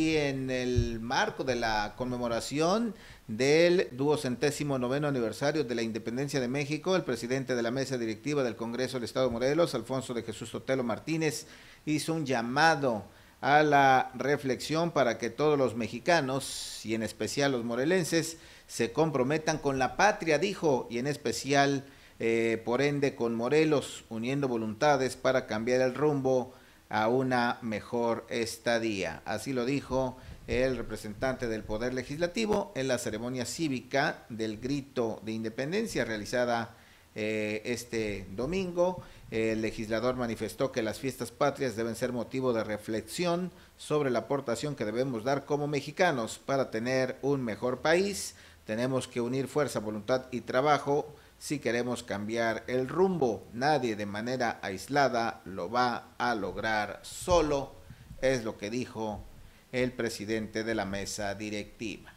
Y en el marco de la conmemoración del duocentésimo noveno aniversario de la independencia de México, el presidente de la mesa directiva del Congreso del Estado de Morelos, Alfonso de Jesús Sotelo Martínez, hizo un llamado a la reflexión para que todos los mexicanos, y en especial los morelenses, se comprometan con la patria, dijo, y en especial, eh, por ende, con Morelos, uniendo voluntades para cambiar el rumbo a una mejor estadía. Así lo dijo el representante del Poder Legislativo en la ceremonia cívica del grito de independencia realizada eh, este domingo. El legislador manifestó que las fiestas patrias deben ser motivo de reflexión sobre la aportación que debemos dar como mexicanos para tener un mejor país. Tenemos que unir fuerza, voluntad y trabajo si queremos cambiar el rumbo. Nadie de manera aislada lo va a lograr solo, es lo que dijo el presidente de la mesa directiva.